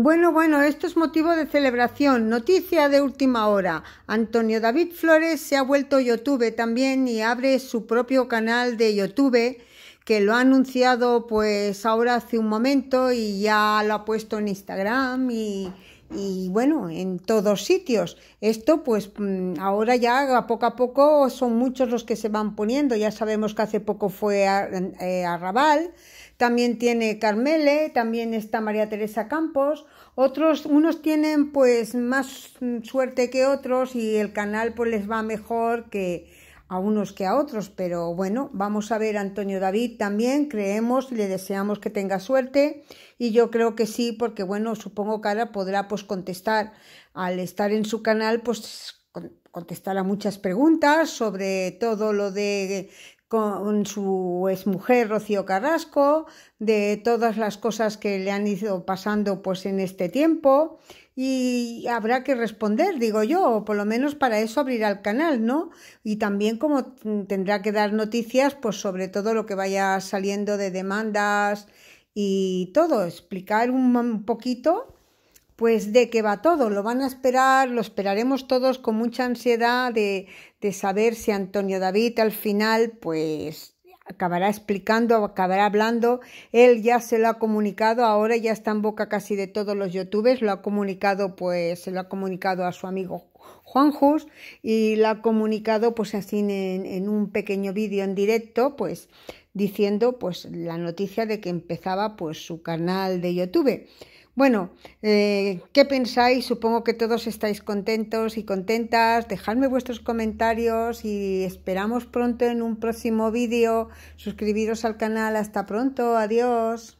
Bueno, bueno, esto es motivo de celebración. Noticia de última hora. Antonio David Flores se ha vuelto YouTube también y abre su propio canal de YouTube que lo ha anunciado pues ahora hace un momento y ya lo ha puesto en Instagram y, y bueno, en todos sitios. Esto pues mm, ahora ya poco a poco son muchos los que se van poniendo. Ya sabemos que hace poco fue a, eh, también tiene Carmele, también está María Teresa Campos. Otros, unos tienen pues más mm, suerte que otros y el canal pues les va mejor que, a unos que a otros, pero bueno, vamos a ver a Antonio David también, creemos, le deseamos que tenga suerte y yo creo que sí, porque bueno, supongo que ahora podrá pues contestar, al estar en su canal pues contestar a muchas preguntas sobre todo lo de con su exmujer Rocío Carrasco, de todas las cosas que le han ido pasando pues en este tiempo y habrá que responder, digo yo, o por lo menos para eso abrirá el canal, ¿no? Y también como tendrá que dar noticias pues sobre todo lo que vaya saliendo de demandas y todo, explicar un poquito pues de qué va todo, lo van a esperar, lo esperaremos todos con mucha ansiedad de, de saber si Antonio David al final, pues acabará explicando, acabará hablando. Él ya se lo ha comunicado, ahora ya está en boca casi de todos los youtubers, lo ha comunicado, pues se lo ha comunicado a su amigo Juan Jus y lo ha comunicado, pues así en, en un pequeño vídeo en directo, pues diciendo pues la noticia de que empezaba pues su canal de YouTube. Bueno, eh, ¿qué pensáis? Supongo que todos estáis contentos y contentas. Dejadme vuestros comentarios y esperamos pronto en un próximo vídeo. Suscribiros al canal. Hasta pronto. Adiós.